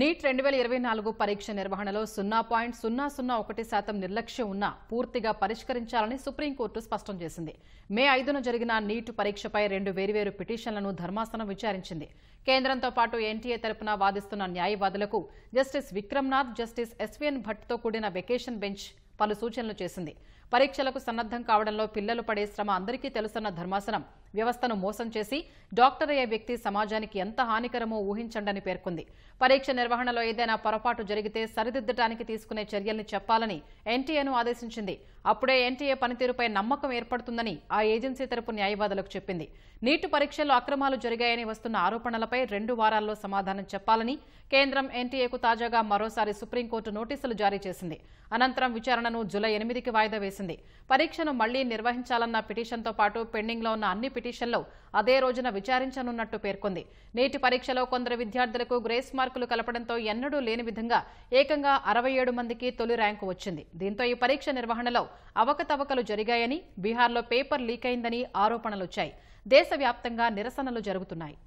neat రెండు వేల ఇరవై నాలుగు పరీక్ష నిర్వహణలో సున్నా పాయింట్ సున్నా సున్నా ఒకటి శాతం నిర్లక్ష్యం ఉన్నా పూర్తిగా పరిష్కరించాలని సుప్రీంకోర్టు స్పష్టం చేసింది మే ఐదున జరిగిన నీట్ పరీక్షపై రెండు వేరువేరు పిటిషన్లను ధర్మాసనం విచారించింది కేంద్రంతో పాటు ఎన్టీఏ తరపున వాదిస్తున్న న్యాయవాదులకు జస్టిస్ విక్రమ్నాథ్ జస్టిస్ ఎస్వీఎన్ తో కూడిన వెకేషన్ బెంచ్ పలు సూచనలు చేసింది పరీక్షలకు సన్నద్దం కావడంలో పిల్లలు పడే శ్రమ అందరికీ తెలుసన్న ధర్మాసనం వ్యవస్థను మోసం చేసి డాక్టర్ అయ్యే వ్యక్తి సమాజానికి ఎంత హానికరమో ఊహించండని పేర్కొంది పరీక్ష నిర్వహణలో ఏదైనా పొరపాటు జరిగితే సరిదిద్దటానికి తీసుకునే చర్యల్ని చెప్పాలని ఎన్టీఏను ఆదేశించింది అప్పుడే ఎన్టీఏ పనితీరుపై నమ్మకం ఏర్పడుతుందని ఆ ఏజెన్సీ తరపు న్యాయవాదులకు చెప్పింది నీటు పరీక్షల్లో అక్రమాలు జరిగాయని వస్తున్న ఆరోపణలపై రెండు వారాల్లో సమాధానం చెప్పాలని కేంద్రం ఎన్టీఏకు తాజాగా మరోసారి సుప్రీంకోర్టు నోటీసులు జారీ చేసింది అనంతరం విచారణ విచారణను జులై ఎనిమిదికి వాయిదా వేసింది పరీక్షను మళ్లీ నిర్వహించాలన్న పిటిషన్తో పాటు పెండింగ్లో ఉన్న అన్ని పిటిషన్లు అదే రోజున విచారించనున్నట్టు పేర్కొంది నేటి పరీక్షలో కొందరు విద్యార్థులకు గ్రేస్ మార్కులు కలపడంతో ఎన్నడూ లేని విధంగా ఏకంగా అరవై మందికి తొలి ర్యాంకు వచ్చింది దీంతో ఈ పరీక్ష నిర్వహణలో అవకతవకలు జరిగాయని బీహార్లో పేపర్ లీక్ అయిందని ఆరోపణలొచ్చాయి దేశవ్యాప్తంగా నిరసనలు జరుగుతున్నాయి